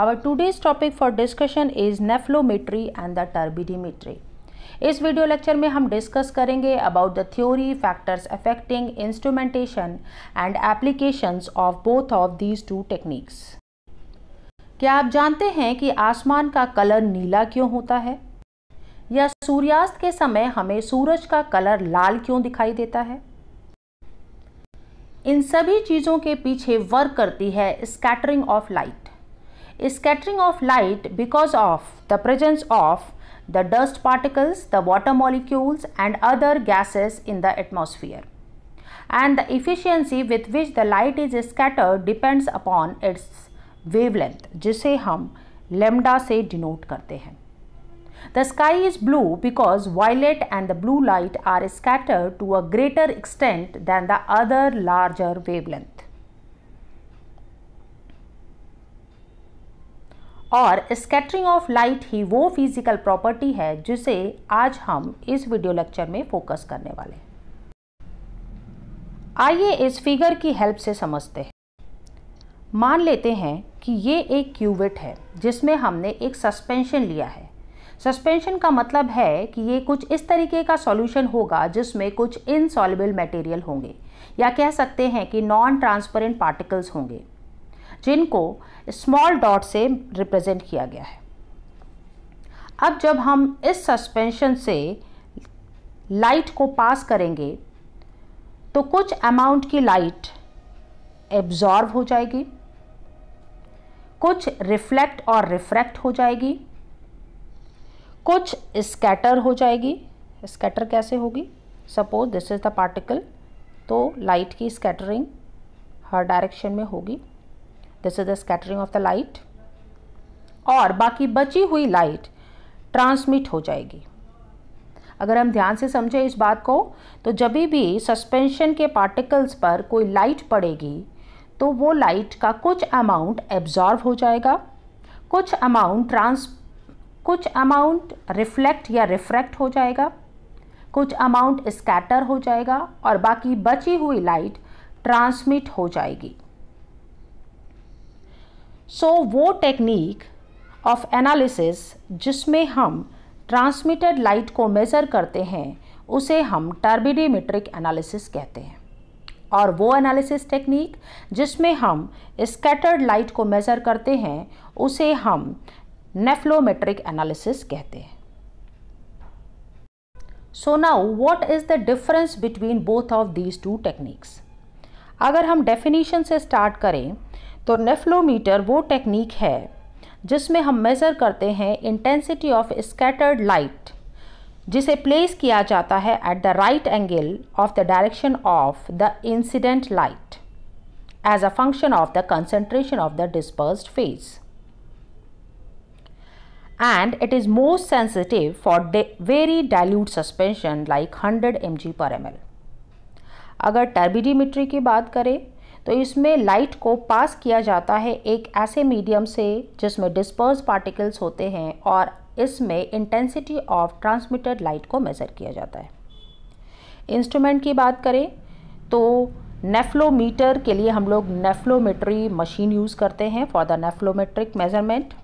Our today's topic for discussion is nephelometry and the turbidimetry इस video lecture में हम discuss करेंगे about the theory factors affecting instrumentation and applications of both of these two techniques क्या आप जानते हैं कि आसमान का कलर नीला क्यों होता है या सूर्यास्त के समय हमें सूरज का कलर लाल क्यों दिखाई देता है इन सभी चीज़ों के पीछे वर्क करती है scattering of light scattering of light because of the presence of the dust particles, the water molecules and other gases in the atmosphere. And the efficiency with which the light is scattered depends upon its wavelength जिसे हम lambda से denote करते हैं. The sky is blue because violet and the blue light are scattered to a greater extent than the other larger wavelength. और scattering of light ही वो physical property है जिसे आज हम इस वीडियो लेक्चर में फोकस करने वाले हैं आइए इस फिगर की हेल्प से समझते हैं मान लेते हैं कि ये एक क्यूबिट है जिसमें हमने एक सस्पेंशन लिया है सस्पेंशन का मतलब है कि ये कुछ इस तरीके का सॉल्यूशन होगा जिसमें कुछ इनसॉल्युबल मटेरियल होंगे या कह सकते हैं कि नॉन ट्रांसपेरेंट पार्टिकल्स होंगे जिनको स्मॉल डॉट से रिप्रेजेंट किया गया है अब जब हम इस सस्पेंशन से लाइट को पास करेंगे तो कुछ अमाउंट की लाइट एब्जॉर्व हो जाएगी कुछ रिफ्लेक्ट और रिफ्रैक्ट हो जाएगी कुछ स्कैटर हो जाएगी स्कैटर कैसे होगी suppose this is the particle तो लाइट की स्कैटरिंग हर डायरेक्शन में होगी this is the scattering of the light और बाकी बची हुई लाइट ट्रांसमिट हो जाएगी अगर हम ध्यान से समझें इस बात को तो जब भी सस्पेंशन के पार्टिकल्स पर कोई लाइट पड़ेगी तो वो लाइट का कुछ अमाउंट एब्जॉर्व हो जाएगा कुछ अमाउंट ट्रांस कुछ अमाउंट रिफ्लेक्ट या रिफ्रैक्ट हो जाएगा कुछ अमाउंट स्कैटर हो जाएगा और बाकी बची हुई लाइट ट्रांसमिट हो जाएगी सो so, वो टेक्निक ऑफ एनालिसिस जिसमें हम ट्रांसमिटेड लाइट को मेज़र करते हैं उसे हम टर्बिडीमेट्रिक एनालिसिस कहते हैं और वो एनालिसिस टेक्निक जिसमें हम स्कैटर्ड लाइट को मेज़र करते हैं उसे हम नेफ्लोमेट्रिक एनालिसिस कहते हैं so now what is the difference between both of these two techniques अगर हम डेफिनेशन से स्टार्ट करें तो नेफ्लोमीटर वो टेक्निक है जिसमें हम मेज़र करते हैं इंटेंसिटी ऑफ स्कैटर्ड लाइट जिसे प्लेस किया जाता है at the right angle of the direction of the incident light as a function of the concentration of the disperse phase and it is most sensitive for very dilute suspension like hundred m g per m L अगर टर्बिडीमिट्री की बात करें तो इसमें light को पास किया जाता है एक ऐसे मीडियम से जिसमें डिस्पर्स पार्टिकल्स होते हैं और इसमें इंटेंसिटी ऑफ ट्रांसमिटेड लाइट को मेज़र किया जाता है इंस्ट्रूमेंट की बात करें तो नेफ्लोमीटर के लिए हम लोग नेफ्लोमेट्री मशीन यूज़ करते हैं for the nephelometric measurement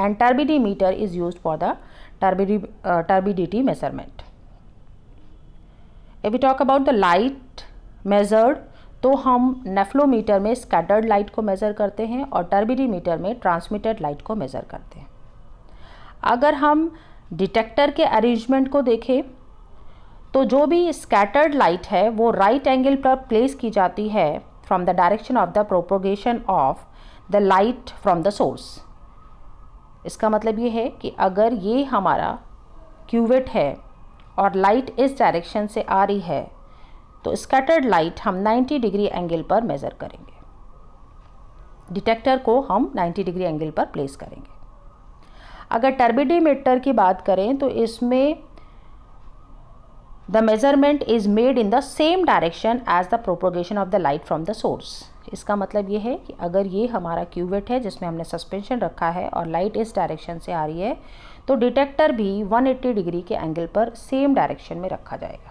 and meter is use for the turbidi turbidity measurement if you talk about the light measured तो हम नेफ्लोमीटर में स्कैटर्ड लाइट को मेज़र करते हैं और टर्बिडीमीटर में ट्रांसमिटेड लाइट को मेज़र करते हैं अगर हम डिटेक्टर के अरेंजमेंट को देखें तो जो भी स्कैटर्ड लाइट है वो राइट right एंगल पर प्लेस की जाती है from the direction of the propagation of the light from the source इसका मतलब ये है कि अगर ये हमारा क्यूवेट है और लाइट इस डायरेक्शन से आ रही है तो स्कैटर्ड लाइट हम 90 डिग्री एंगल पर मेज़र करेंगे डिटेक्टर को हम 90 डिग्री एंगल पर प्लेस करेंगे अगर टर्बिडीमीटर की बात करें तो इसमें the measurement is made in the same direction as the propagation of the light from the source इसका मतलब ये है कि अगर ये हमारा क्यूवेट है जिसमें हमने सस्पेंशन रखा है और लाइट इस डायरेक्शन से आ रही है तो डिटेक्टर भी 180 डिग्री के एंगल पर सेम डायरेक्शन में रखा जाएगा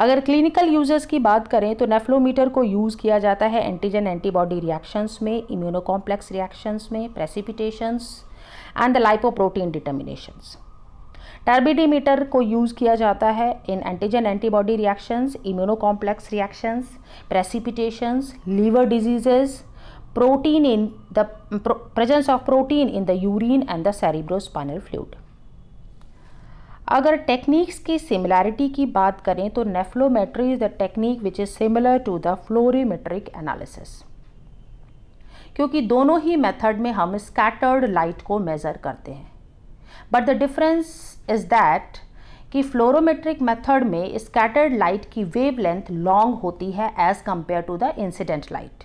अगर क्लिनिकल यूज़र्स की बात करें तो नेफ्लोमीटर को यूज़ किया जाता है एंटीजन एंटीबॉडी रिएक्शंस में इम्यूनो कॉम्प्लेक्स रिएक्शंस में precipitations and the lipoprotein determinations turbidimeter को यूज़ किया जाता है in antigen antibody reactions immuno complex reactions precipitations liver diseases protein in the presence of protein in the urine and the cerebrospinal fluid अगर techniques की similarity की बात करें तो nephelometry is the technique which is similar to the fluorimetric analysis क्योंकि दोनों ही method में हम स्कैटर्ड लाइट को मेज़र करते हैं but the difference is that कि फ्लोरोमेट्रिक मेथड में स्कैटर्ड लाइट की वेवलेंथ लॉन्ग होती है as compare to the incident light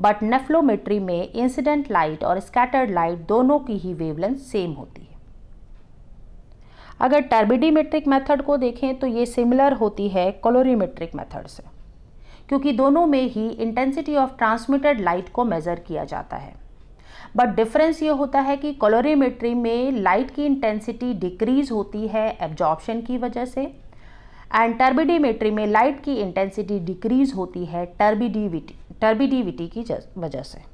but nephelometry में इंसिडेंट लाइट और स्कैटर्ड लाइट दोनों की ही वेवलेंथ सेम होती है अगर टर्बिडीमेट्रिक मेथड को देखें तो ये सिमिलर होती है कलोरीमेट्रिक मेथड से क्योंकि दोनों में ही इंटेंसिटी ऑफ ट्रांसमिटेड लाइट को मेज़र किया जाता है बट डिफरेंस ये होता है कि कलोरीमेट्री में लाइट की इंटेंसिटी डिक्रीज होती है एब्जॉर्प्शन की वजह से एंड टर्बिडीमेट्री में लाइट की इंटेंसिटी डिक्रीज होती है टर्बिडीविटी टर्बिडीविटी की वजह से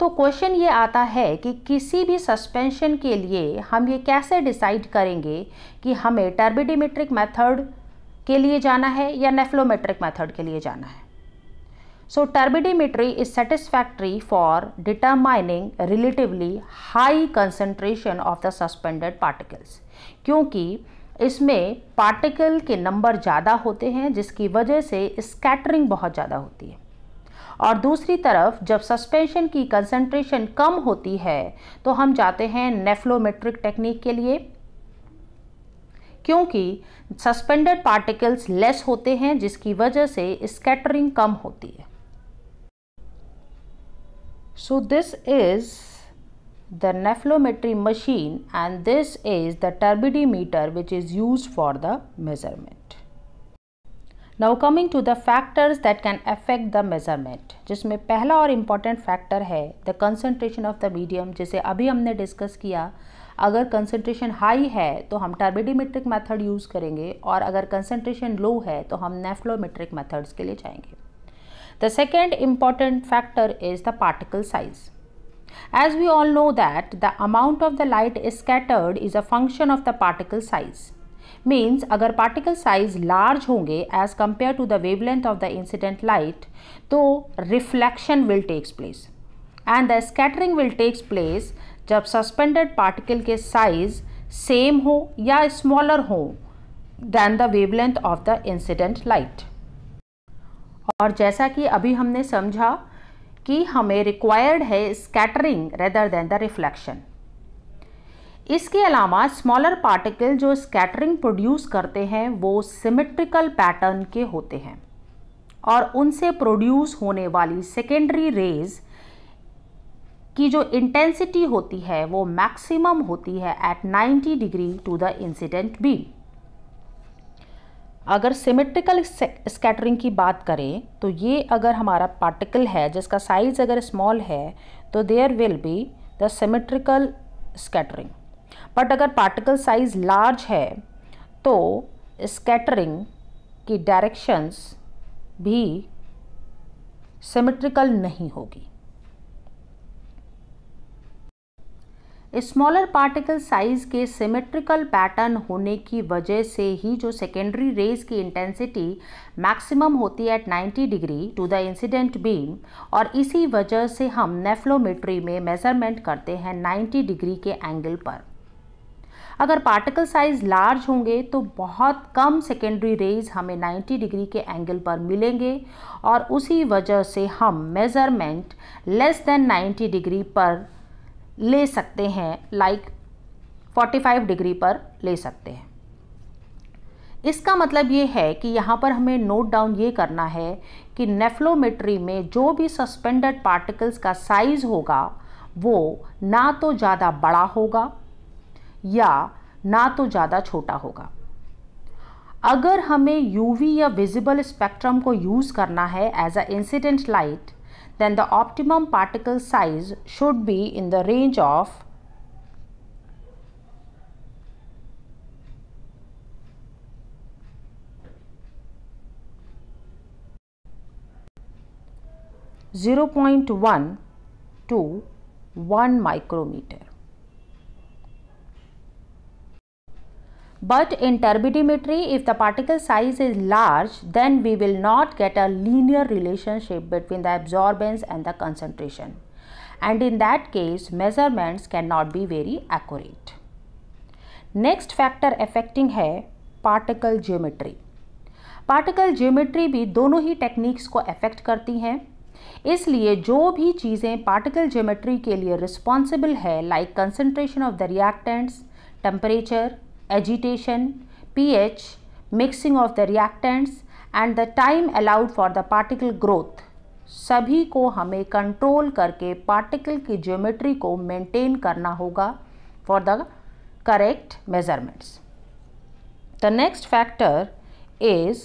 तो क्वेश्चन ये आता है कि किसी भी सस्पेंशन के लिए हम ये कैसे डिसाइड करेंगे कि हमें टर्बिडीमेट्रिक मेथड के लिए जाना है या नेफ्लोमेट्रिक मेथड के लिए जाना है so turbidimetry is satisfactory for determining relatively high concentration of the suspended particles क्योंकि इसमें पार्टिकल के नंबर ज़्यादा होते हैं जिसकी वजह से स्कैटरिंग बहुत ज़्यादा होती है और दूसरी तरफ जब सस्पेंशन की कंसंट्रेशन कम होती है तो हम जाते हैं नेफ्लोमेट्रिक टेक्निक के लिए क्योंकि सस्पेंडेड पार्टिकल्स लेस होते हैं जिसकी वजह से स्कैटरिंग कम होती है so this is the nephelometry machine and this is the turbidimeter which is use for the measurement now coming to the factors that can affect the measurement जिसमें पहला और इम्पॉर्टेंट फैक्टर है the concentration of the medium जिसे अभी हमने discuss किया अगर concentration high है तो हम टर्बिडीमेट्रिक मेथड यूज़ करेंगे और अगर कंसनट्रेशन लो है तो हम नेफ्लोमेट्रिक मेथड्स के लिए जाएंगे the second important factor is the particle size as we all know that the amount of the light scattered is a function of the particle size means अगर पार्टिकल साइज लार्ज होंगे as compare to the wavelength of the incident light तो reflection will takes place and the scattering will takes place जब suspended particle के size same हो या smaller हो than the wavelength of the incident light और जैसा कि अभी हमने समझा कि हमें रिक्वायर्ड है scattering rather than the reflection इसके अलावा स्मॉलर पार्टिकल जो स्कैटरिंग प्रोड्यूस करते हैं वो सिमेट्रिकल पैटर्न के होते हैं और उनसे प्रोड्यूस होने वाली सेकेंडरी रेज की जो इंटेंसिटी होती है वो मैक्सिमम होती है at 90 degree to the incident beam अगर सिमेट्रिकल स्कैटरिंग की बात करें तो ये अगर हमारा पार्टिकल है जिसका साइज़ अगर स्मॉल है तो there will be the symmetrical scattering but अगर पार्टिकल साइज लार्ज है तो स्कैटरिंग की डायरेक्शंस भी सिमेट्रिकल नहीं होगी स्मॉलर पार्टिकल साइज के सिमेट्रिकल पैटर्न होने की वजह से ही जो सेकेंडरी रेज की इंटेंसिटी मैक्सिमम होती है at 90 degree to the incident beam और इसी वजह से हम नेफ्लोमेट्री में मेज़रमेंट करते हैं 90 डिग्री के एंगल पर अगर पार्टिकल साइज लार्ज होंगे तो बहुत कम सेकेंडरी रेज हमें 90 डिग्री के एंगल पर मिलेंगे और उसी वजह से हम मेज़रमेंट लेस देन 90 डिग्री पर ले सकते हैं लाइक like 45 डिग्री पर ले सकते हैं इसका मतलब ये है कि यहाँ पर हमें नोट डाउन ये करना है कि नेफ्लोमेट्री में जो भी सस्पेंडेड पार्टिकल्स का साइज़ होगा वो ना तो ज़्यादा बड़ा होगा या ना तो ज़्यादा छोटा होगा अगर हमें यूवी या विजिबल स्पेक्ट्रम को यूज़ करना है as a incident light then the optimum particle size should be in the range of zero point one two one micrometer But in turbidimetry, if the particle size is large, then we will not get a linear relationship between the absorbance and the concentration. And in that case, measurements cannot be very accurate. Next factor affecting है particle geometry particle geometry भी दोनों ही techniques को affect करती हैं इसलिए जो भी चीज़ें पार्टिकल ज्योमेट्री के लिए रिस्पॉन्सिबल है like concentration of the reactants temperature agitation, pH, mixing of the reactants and the time allowed for the particle growth सभी को हमें कंट्रोल करके पार्टिकल की ज्योमेट्री को मेंटेन करना होगा for the correct measurements the next factor is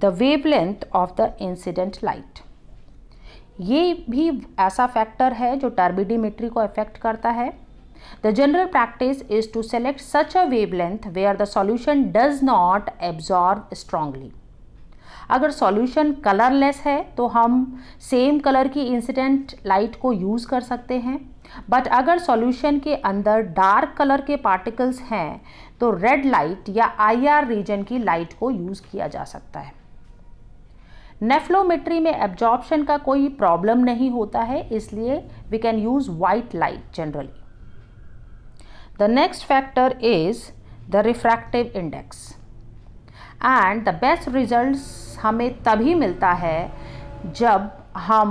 the wavelength of the incident light ये भी ऐसा फैक्टर है जो टर्बिडीमेट्री को अफेक्ट करता है The general practice is to select such a wavelength where the solution does not absorb strongly. अगर solution colourless है तो हम सेम कलर की इंसिडेंट लाइट को यूज़ कर सकते हैं बट अगर सॉल्यूशन के अंदर डार्क कलर के पार्टिकल्स हैं तो रेड लाइट या आईआर रीजन की लाइट को यूज़ किया जा सकता है नेफ्लोमेट्री में एब्जॉर्प्शन का कोई प्रॉब्लम नहीं होता है इसलिए we can use white light generally The next factor is the refractive index. And the best result हमें तभी मिलता है जब हम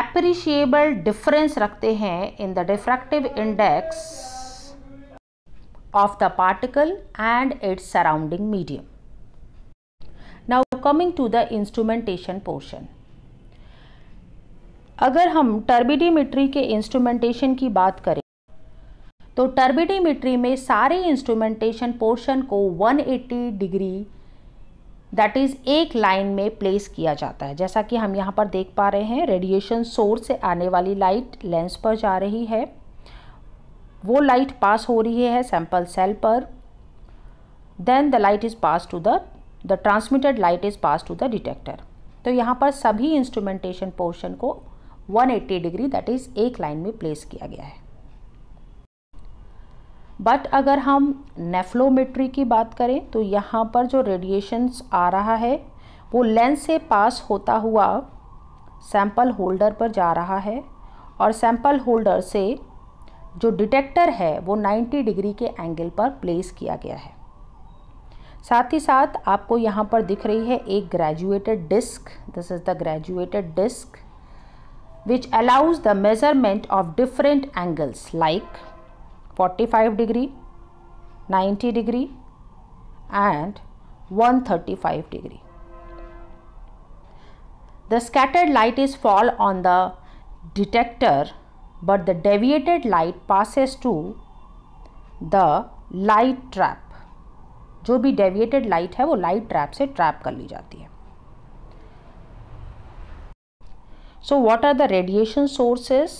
एप्रिशिएबल डिफरेंस रखते हैं in the diffractive index of the particle and its surrounding medium now coming to the instrumentation portion अगर हम टर्बिडीमिट्री के इंस्ट्रूमेंटेशन की बात करें तो टर्बिडीमिट्री में सारे इंस्ट्रूमेंटेशन पोर्शन को 180 डिग्री दैट इज़ एक लाइन में प्लेस किया जाता है जैसा कि हम यहाँ पर देख पा रहे हैं रेडिएशन सोर्स से आने वाली लाइट लेंस पर जा रही है वो लाइट पास हो रही है सैम्पल सेल पर then the light is pass to the the transmitted light is pass to the detector तो यहाँ पर सभी इंस्ट्रूमेंटेशन पोर्शन को 180 डिग्री दैट इज़ एक लाइन में प्लेस किया गया है बट अगर हम नेफ्लोमेट्री की बात करें तो यहाँ पर जो रेडिएशंस आ रहा है वो लेंस से पास होता हुआ सैम्पल होल्डर पर जा रहा है और सैम्पल होल्डर से जो डिटेक्टर है वो 90 डिग्री के एंगल पर प्लेस किया गया है साथ ही साथ आपको यहाँ पर दिख रही है एक graduated disc this is the graduated disc which allows the measurement of different angles like 45 degree, 90 degree and 135 degree. The scattered light is fall on the detector but the deviated light passes to the light trap. जो भी deviated light है वो light trap से trap कर ली जाती है So what are the radiation sources?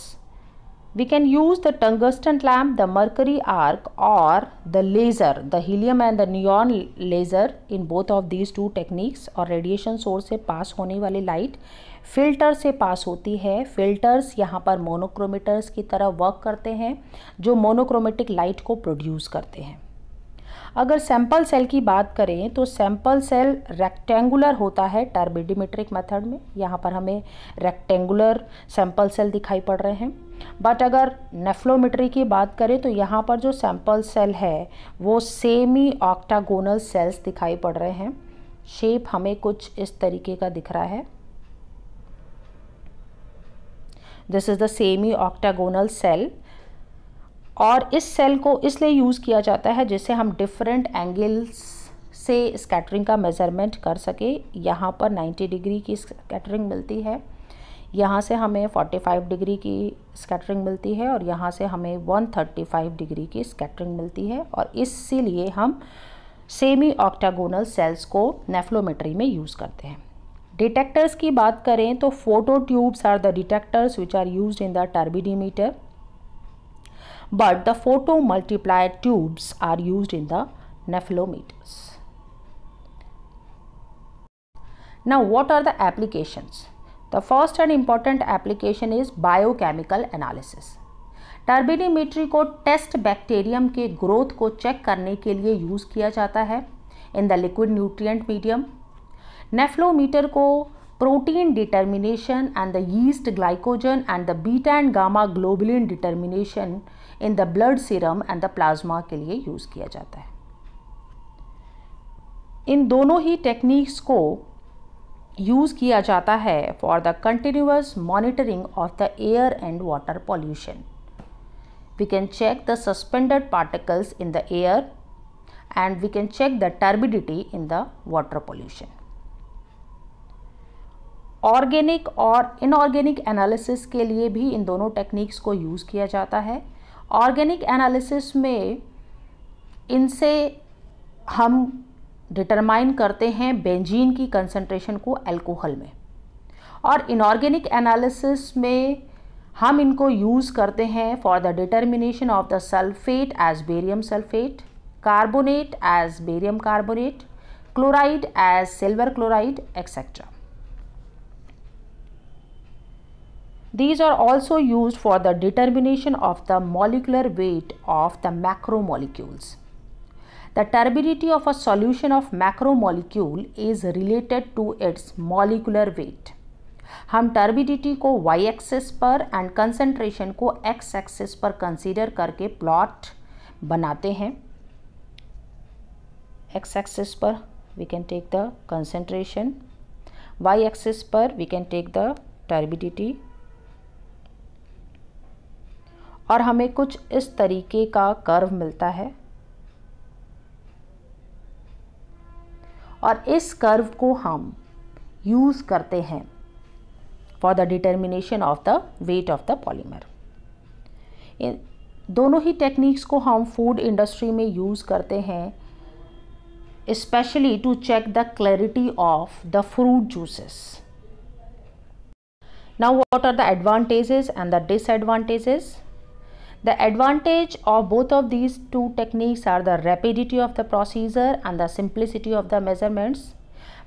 we can use the tungsten lamp the mercury arc or the laser the helium and the neon laser in both of these two techniques or radiation source se pass hone wali light filter से pass होती है filters यहाँ पर मोनोक्रोमीटर्स की तरह work करते हैं जो मोनोक्रोमेटिक लाइट को प्रोड्यूस करते हैं अगर सैंपल सेल की बात करें तो सैंपल सेल रेक्टेंगुलर होता है टर्बिडीमेट्रिक मेथड में यहाँ पर हमें रेक्टेंगुलर सैंपल सेल दिखाई पड़ रहे हैं बट अगर नेफ्लोमेट्री की बात करें तो यहाँ पर जो सैम्पल सेल है वो सेमी ऑक्टागोनल सेल्स दिखाई पड़ रहे हैं शेप हमें कुछ इस तरीके का दिख रहा है this is the semi octagonal cell और इस सेल को इसलिए यूज़ किया जाता है जिससे हम डिफरेंट एंगल्स से स्कैटरिंग का मेज़रमेंट कर सके यहाँ पर 90 डिग्री की स्कैटरिंग मिलती है यहाँ से हमें 45 डिग्री की स्कैटरिंग मिलती है और यहाँ से हमें 135 डिग्री की स्कैटरिंग मिलती है और इसीलिए हम सेमी ऑक्टागोनल सेल्स को नेफ्लोमेट्री में यूज़ करते हैं डिटेक्टर्स की बात करें तो photo tubes are the detectors which are use in the turbidimeter but the photo multiplier tubes are use in the nephelometers now what are the applications The first and important application is biochemical analysis. Turbidimetry को test bacterium के growth को check करने के लिए use किया जाता है in the liquid nutrient medium nephelometer को protein determination and the yeast glycogen and the beta and gamma globulin determination in the blood serum and the plasma के लिए यूज़ किया जाता है इन दोनों ही टेक्निक्स को यूज़ किया जाता है for the continuous monitoring of the air and water pollution we can check the suspended particles in the air and we can check the turbidity in the water pollution organic और inorganic analysis के लिए भी इन दोनों techniques को use किया जाता है organic analysis में इनसे हम डिटरमाइन करते हैं बेंजीन की कंसंट्रेशन को अल्कोहल में और इनऑर्गेनिक एनालिसिस में हम इनको यूज़ करते हैं for the determination of the sulphate as barium sulphate carbonate as barium carbonate chloride as silver chloride etcetera these are also use for the determination of the molecular weight of the macromolecules The turbidity of a solution of macromolecule is related to its molecular weight. हम turbidity को y axis पर and concentration को x axis पर consider करके plot बनाते हैं x axis पर we can take the concentration y axis पर we can take the turbidity और हमें कुछ इस तरीके का कर्व मिलता है और इस कर्व को हम यूज़ करते हैं for the determination of the weight of the polymer इन दोनों ही टेक्निक्स को हम फूड इंडस्ट्री में यूज़ करते हैं specially to check the clarity of the fruit juices now what are the advantages and the disadvantages The advantage of both of these two techniques are the rapidity of the procedure and the simplicity of the measurements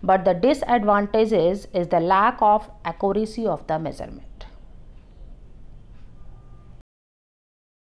but the disadvantages is the lack of accuracy of the measurement.